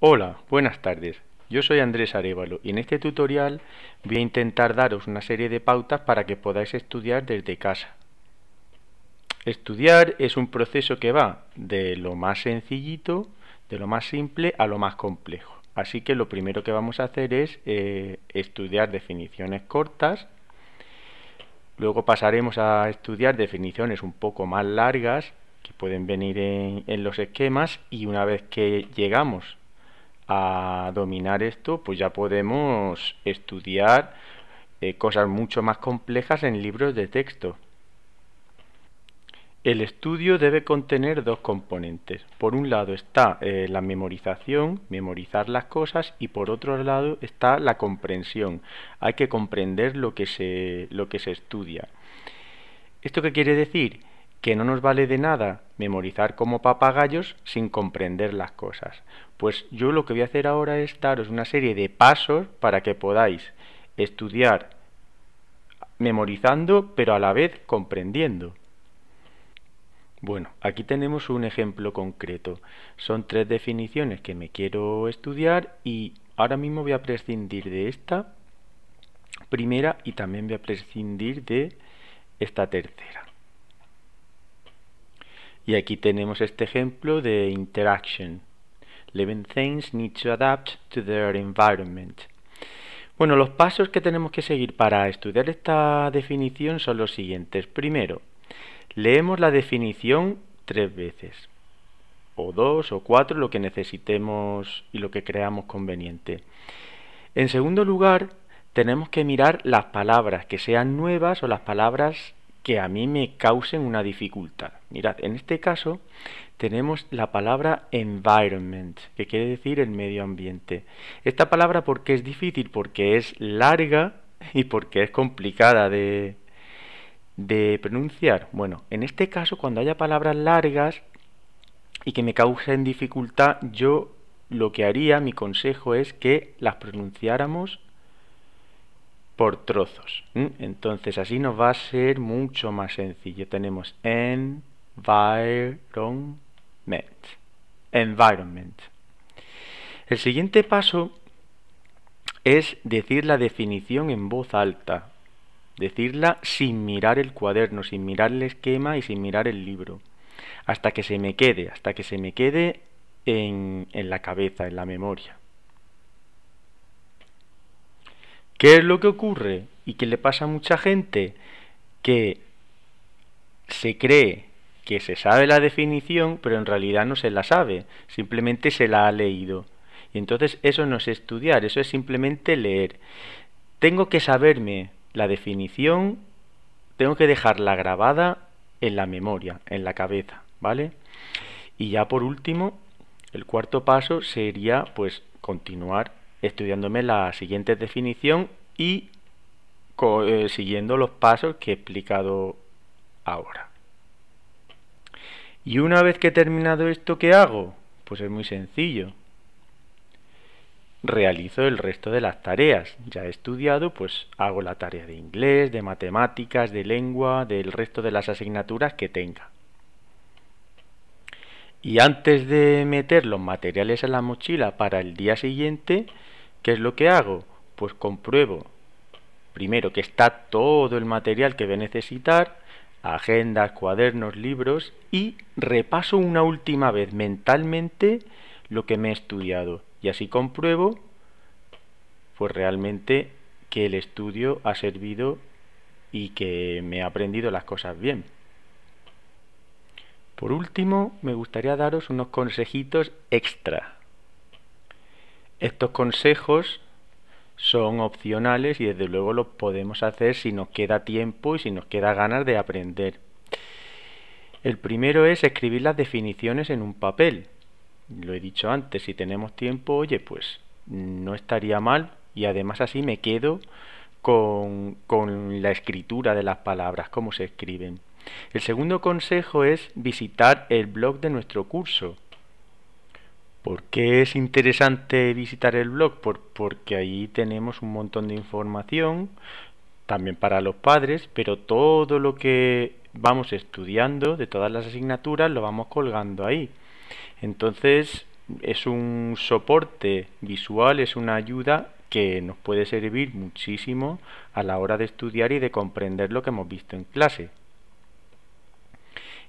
Hola, buenas tardes. Yo soy Andrés Arevalo y en este tutorial voy a intentar daros una serie de pautas para que podáis estudiar desde casa. Estudiar es un proceso que va de lo más sencillito, de lo más simple a lo más complejo. Así que lo primero que vamos a hacer es eh, estudiar definiciones cortas, luego pasaremos a estudiar definiciones un poco más largas que pueden venir en, en los esquemas y una vez que llegamos a dominar esto, pues ya podemos estudiar eh, cosas mucho más complejas en libros de texto. El estudio debe contener dos componentes. Por un lado está eh, la memorización, memorizar las cosas, y por otro lado está la comprensión. Hay que comprender lo que se, lo que se estudia. ¿Esto qué quiere decir? que no nos vale de nada memorizar como papagayos sin comprender las cosas. Pues yo lo que voy a hacer ahora es daros una serie de pasos para que podáis estudiar memorizando, pero a la vez comprendiendo. Bueno, aquí tenemos un ejemplo concreto. Son tres definiciones que me quiero estudiar y ahora mismo voy a prescindir de esta primera y también voy a prescindir de esta tercera. Y aquí tenemos este ejemplo de interaction. Living things need to adapt to their environment. Bueno, los pasos que tenemos que seguir para estudiar esta definición son los siguientes. Primero, leemos la definición tres veces, o dos o cuatro, lo que necesitemos y lo que creamos conveniente. En segundo lugar, tenemos que mirar las palabras que sean nuevas o las palabras que a mí me causen una dificultad. Mirad, en este caso tenemos la palabra environment, que quiere decir el medio ambiente. Esta palabra porque es difícil, porque es larga y porque es complicada de, de pronunciar. Bueno, en este caso cuando haya palabras largas y que me causen dificultad, yo lo que haría, mi consejo es que las pronunciáramos por trozos. Entonces así nos va a ser mucho más sencillo. Tenemos environment. Environment. El siguiente paso es decir la definición en voz alta. Decirla sin mirar el cuaderno, sin mirar el esquema y sin mirar el libro. Hasta que se me quede, hasta que se me quede en la cabeza, en la memoria. ¿Qué es lo que ocurre y qué le pasa a mucha gente? Que se cree que se sabe la definición, pero en realidad no se la sabe, simplemente se la ha leído. Y entonces eso no es estudiar, eso es simplemente leer. Tengo que saberme la definición, tengo que dejarla grabada en la memoria, en la cabeza, ¿vale? Y ya por último, el cuarto paso sería pues continuar estudiándome la siguiente definición y eh, siguiendo los pasos que he explicado ahora. Y una vez que he terminado esto, ¿qué hago? Pues es muy sencillo. Realizo el resto de las tareas. Ya he estudiado, pues hago la tarea de inglés, de matemáticas, de lengua, del resto de las asignaturas que tenga. Y antes de meter los materiales en la mochila para el día siguiente, ¿Qué es lo que hago? Pues compruebo primero que está todo el material que voy a necesitar, agendas, cuadernos, libros, y repaso una última vez mentalmente lo que me he estudiado. Y así compruebo, pues realmente que el estudio ha servido y que me he aprendido las cosas bien. Por último, me gustaría daros unos consejitos extra estos consejos son opcionales y desde luego los podemos hacer si nos queda tiempo y si nos queda ganas de aprender. El primero es escribir las definiciones en un papel. Lo he dicho antes, si tenemos tiempo, oye, pues no estaría mal y además así me quedo con, con la escritura de las palabras, cómo se escriben. El segundo consejo es visitar el blog de nuestro curso. ¿Por qué es interesante visitar el blog? porque ahí tenemos un montón de información, también para los padres, pero todo lo que vamos estudiando de todas las asignaturas lo vamos colgando ahí. Entonces es un soporte visual, es una ayuda que nos puede servir muchísimo a la hora de estudiar y de comprender lo que hemos visto en clase.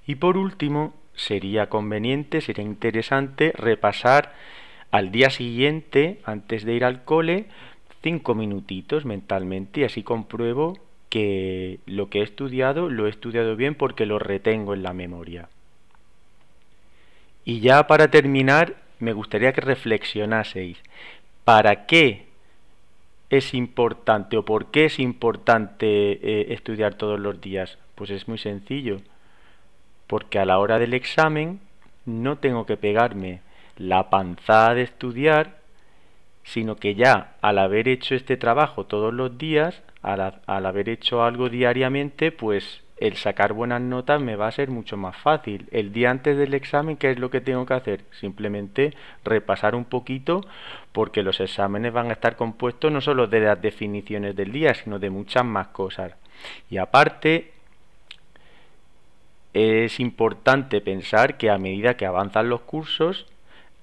Y por último, sería conveniente, sería interesante repasar al día siguiente, antes de ir al cole, cinco minutitos mentalmente y así compruebo que lo que he estudiado lo he estudiado bien porque lo retengo en la memoria. Y ya para terminar, me gustaría que reflexionaseis. ¿Para qué es importante o por qué es importante eh, estudiar todos los días? Pues es muy sencillo porque a la hora del examen no tengo que pegarme la panzada de estudiar, sino que ya al haber hecho este trabajo todos los días, al, haber hecho algo diariamente, pues el sacar buenas notas me va a ser mucho más fácil. El día antes del examen, ¿qué es lo que tengo que hacer? Simplemente repasar un poquito porque los exámenes van a estar compuestos no solo de las definiciones del día, sino de muchas más cosas. Y aparte, es importante pensar que a medida que avanzan los cursos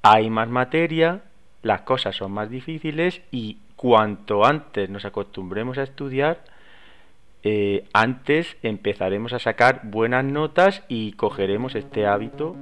hay más materia, las cosas son más difíciles y cuanto antes nos acostumbremos a estudiar, eh, antes empezaremos a sacar buenas notas y cogeremos este hábito.